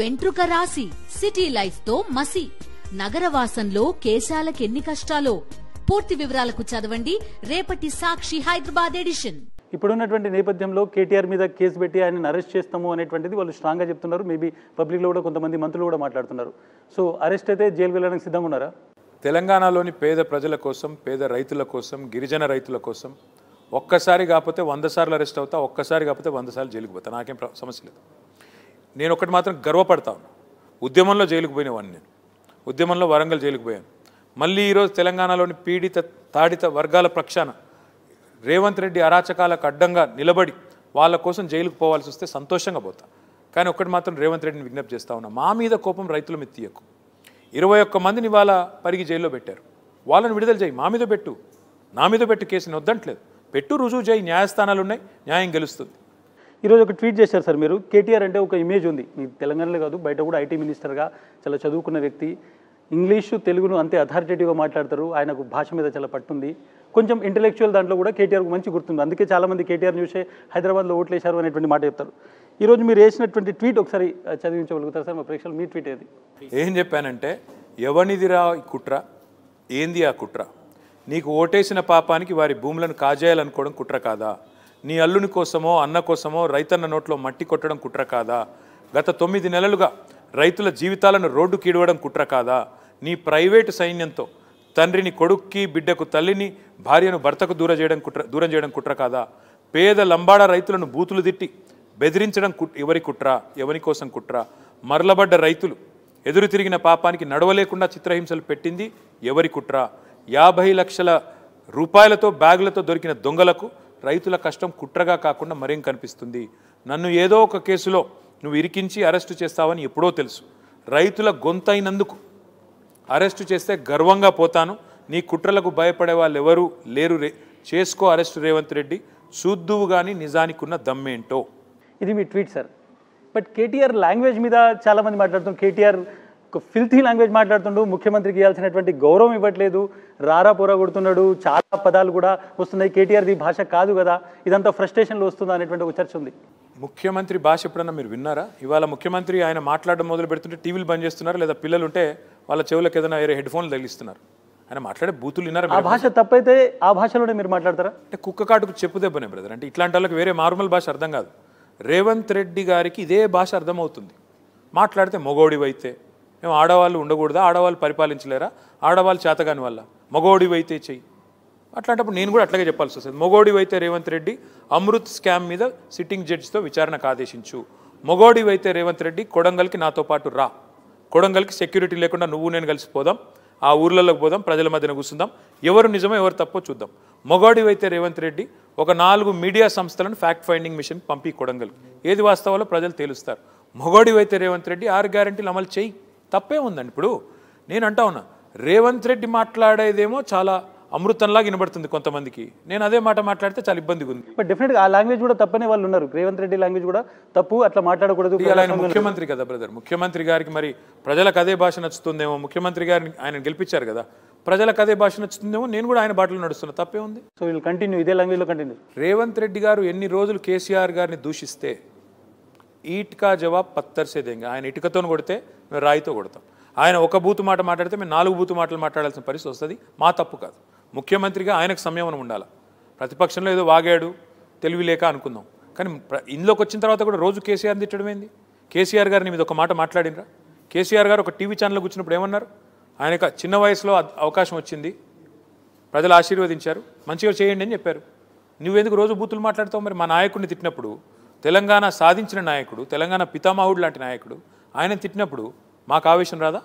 వెంట్రుక రాసి city life తో మసి నగరవాసంలో కేశాలకెన్ని కష్టాలో పూర్తి వివరాలకు చదవండి రేపటి సాక్షి హైదరాబాద్ ఎడిషన్ ఇప్పుడున్నటువంటి నేపథ్యంలో కేటీఆర్ మీద కేసు పెట్టి ఆయన అరెస్ట్ చేస్తాము అనేటువంటిది వాళ్ళు గా చెప్తున్నారు మేబీ పబ్లిక్లో కూడా కొంతమంది మంత్రులు కూడా మాట్లాడుతున్నారు సో అరెస్ట్ అయితే జైలు వెళ్ళడానికి సిద్ధంగా ఉన్నారా తెలంగాణలోని పేద ప్రజల కోసం పేద రైతుల కోసం గిరిజన రైతుల కోసం ఒక్కసారి కాకపోతే వంద సార్లు అరెస్ట్ అవుతా ఒక్కసారి కాకపోతే వంద సార్లు జైలుకి పోతా నాకేం సమస్య లేదు నేను ఒకటి మాత్రం గర్వపడతా ఉన్నా ఉద్యమంలో జైలుకు పోయినవాడిని నేను ఉద్యమంలో వరంగల్ జైలుకు పోయాను మళ్ళీ ఈరోజు తెలంగాణలోని పీడిత తాడిత వర్గాల ప్రక్షాన రేవంత్ రెడ్డి అరాచకాలకు అడ్డంగా నిలబడి వాళ్ళ కోసం జైలుకు పోవాల్సి వస్తే సంతోషంగా పోతా కానీ ఒక్కటి మాత్రం రేవంత్ రెడ్డిని విజ్ఞప్తి చేస్తా ఉన్నా మా మీద కోపం రైతుల మీద తీయకు ఇరవై ఒక్క మందిని ఇవాళ పరిగి జైల్లో పెట్టారు వాళ్ళని విడుదల చేయి మా మీద పెట్టు నా మీద పెట్టు కేసుని వద్దంటలేదు పెట్టు రుజువు చేయి న్యాయస్థానాలు ఉన్నాయి న్యాయం గెలుస్తుంది ఈరోజు ఒక ట్వీట్ చేశారు సార్ మీరు కేటీఆర్ అంటే ఒక ఇమేజ్ ఉంది మీ తెలంగాణలో కాదు బయట కూడా ఐటీ మినిస్టర్గా చాలా చదువుకున్న వ్యక్తి ఇంగ్లీషు తెలుగును అంతే అథారిటేటివ్గా మాట్లాడతారు ఆయనకు భాష మీద చాలా పట్టుంది కొంచెం ఇంటలెక్చువల్ దాంట్లో కూడా కేటీఆర్కు మంచి గుర్తుంది అందుకే చాలామంది కేటీఆర్ చూసే హైదరాబాద్లో ఓట్లేశారు అనేటువంటి మాట చెప్తారు ఈరోజు మీరు వేసినటువంటి ట్వీట్ ఒకసారి చదివించగలుగుతారు సార్ మా ప్రేక్షకులు మీ ట్వీట్ ఏది ఏం చెప్పానంటే ఎవనిదిరా కుట్ర ఏంది ఆ కుట్ర నీకు ఓటేసిన పాపానికి వారి భూములను కాజేయాలనుకోవడం కుట్ర కాదా నీ అల్లుని కోసమో అన్న కోసమో రైతన్న నోట్లో మట్టి కొట్టడం కుట్ర కాదా గత తొమ్మిది నెలలుగా రైతుల జీవితాలను రోడ్డు కీడవడం కుట్ర కాదా నీ ప్రైవేటు సైన్యంతో తండ్రిని కొడుక్కి బిడ్డకు తల్లిని భార్యను భర్తకు దూర చేయడం కుట్ర దూరం చేయడం కుట్ర కాదా పేద లంబాడ రైతులను బూతులు తిట్టి బెదిరించడం ఎవరి కుట్ర ఎవరి కోసం కుట్ర మరలబడ్డ రైతులు ఎదురు తిరిగిన పాపానికి నడవలేకుండా చిత్రహింసలు పెట్టింది ఎవరి కుట్ర యాభై లక్షల రూపాయలతో బ్యాగులతో దొరికిన దొంగలకు రైతుల కష్టం కుట్రగా కాకుండా మరేం కనిపిస్తుంది నన్ను ఏదో ఒక కేసులో నువ్వు ఇరికించి అరెస్టు చేస్తావని ఎప్పుడో తెలుసు రైతుల గొంతైనందుకు అరెస్టు చేస్తే గర్వంగా పోతాను నీ కుట్రలకు భయపడే వాళ్ళు ఎవరు లేరు రే చేసుకో అరెస్టు రేవంత్ రెడ్డి చూద్దువు కానీ నిజానికి ఉన్న దమ్మేంటో ఇది మీ tweet sir but KTR language మీద చాలామంది మాట్లాడుతున్నాం కేటీఆర్ ఒక ఫిల్తీ లాంగ్వేజ్ మాట్లాడుతుండు ముఖ్యమంత్రికి ఇవ్వాల్సినటువంటి గౌరవం ఇవ్వట్లేదు రారా కొడుతున్నాడు చాలా పదాలు కూడా వస్తున్నాయి కేటీఆర్ది భాష కాదు కదా ఇదంతా ఫ్రస్ట్రేషన్లో వస్తుందా అనేటువంటి ఒక చర్చ ఉంది ముఖ్యమంత్రి భాష ఎప్పుడన్నా మీరు విన్నారా ఇవాళ ముఖ్యమంత్రి ఆయన మాట్లాడడం మొదలు పెడుతుంటే టీవీలు బంద్ చేస్తున్నారు లేదా పిల్లలు ఉంటే వాళ్ళ చెవులకు ఏదైనా వేరే హెడ్ ఫోన్లు తగిలిస్తున్నారు ఆయన మాట్లాడే బూతులు విన్నారు ఆ భాష తప్పైతే ఆ భాషలోనే మీరు మాట్లాడతారా అంటే కుక్క కాటుకు చెప్పు దెబ్బనే బ్రదర్ అంటే ఇట్లాంటి వాళ్ళకి వేరే నార్మల్ భాష అర్థం కాదు రేవంత్ రెడ్డి గారికి ఇదే భాష అర్థమవుతుంది మాట్లాడితే మొగోడివైతే మేము ఆడవాళ్ళు ఉండకూడదా ఆడవాళ్ళు పరిపాలించలేరా ఆడవాళ్ళు చేతగాని వల్ల మగోడివైతే చెయ్యి అట్లాంటప్పుడు నేను కూడా అట్లాగే చెప్పాల్సి వస్తుంది మొగోడివైతే రేవంత్ రెడ్డి అమృత్ స్కామ్ మీద సిట్టింగ్ జడ్జితో విచారణకు ఆదేశించు మొగోడివైతే రేవంత్ రెడ్డి కొడంగల్కి నాతో పాటు రా కొడంగల్కి సెక్యూరిటీ లేకుండా నువ్వు నేను కలిసిపోదాం ఆ ఊర్లలోకి పోదాం ప్రజల మధ్యన కూర్చుందాం ఎవరు నిజమో ఎవరు తప్పో చూద్దాం మొగాడివైతే రేవంత్ రెడ్డి ఒక నాలుగు మీడియా సంస్థలను ఫ్యాక్ట్ ఫైండింగ్ మిషన్ పంపి కొడంగల్ ఏది వాస్తవాలో ప్రజలు తేలుస్తారు మొగాడివైతే రేవంత్ రెడ్డి ఆరు గ్యారంటీలు అమలు చేయి తప్పే ఉందండి ఇప్పుడు నేను అంటా ఉన్నా రేవంత్ రెడ్డి మాట్లాడేదేమో చాలా అమృతంలాగా వినబడుతుంది కొంతమందికి నేను అదే మాట మాట్లాడితే చాలా ఇబ్బందిగా ఉంది బట్ డెఫినెట్గా ఆ లాంగ్వేజ్ కూడా తప్పనే వాళ్ళు ఉన్నారు రేవంత్ రెడ్డి లాంగ్వేజ్ కూడా తప్పు అట్లా మాట్లాడకూడదు ఆయన ముఖ్యమంత్రి కదా బ్రదర్ ముఖ్యమంత్రి గారికి మరి ప్రజలకు అదే భాష నచ్చుతుందేమో ముఖ్యమంత్రి గారిని ఆయన గెలిపించారు కదా ప్రజలకు అదే భాష నచ్చుతుందేమో నేను కూడా ఆయన బాటలు నడుస్తున్నా తప్పే ఉంది సో వీళ్ళు కంటిన్యూ ఇదే లాంగ్వేజ్లో కంటిన్యూ రేవంత్ రెడ్డి గారు ఎన్ని రోజులు కేసీఆర్ గారిని దూషిస్తే ఈట్ కా జవాబ్ పత్తర్ సే దేంగా ఆయన ఇటుకతో కొడితే మేము రాయితో కొడతాం ఆయన ఒక బూతు మాట మాట్లాడితే మేము నాలుగు బూతు మాటలు మాట్లాడాల్సిన పరిస్థితి వస్తుంది మా తప్పు కాదు ముఖ్యమంత్రిగా ఆయనకు సంయమనం ఉండాలి ప్రతిపక్షంలో ఏదో వాగాడు తెలివి లేక అనుకుందాం కానీ ఇందులోకి వచ్చిన తర్వాత కూడా రోజు కేసీఆర్ తిట్టడం ఏంది కేసీఆర్ గారిని మీద ఒక మాట మాట్లాడినరా కేసీఆర్ గారు ఒక టీవీ ఛానల్ కూర్చున్నప్పుడు ఏమన్నారు ఆయనకు చిన్న వయసులో అవకాశం వచ్చింది ప్రజలు ఆశీర్వదించారు మంచిగా చేయండి అని చెప్పారు నువ్వెందుకు రోజు బూతులు మాట్లాడతావు మరి మా నాయకుడిని తిట్టినప్పుడు తెలంగాణ సాధించిన నాయకుడు తెలంగాణ పితామహుడు లాంటి నాయకుడు ఆయన తిట్టినప్పుడు మాకు ఆవేశం రాదా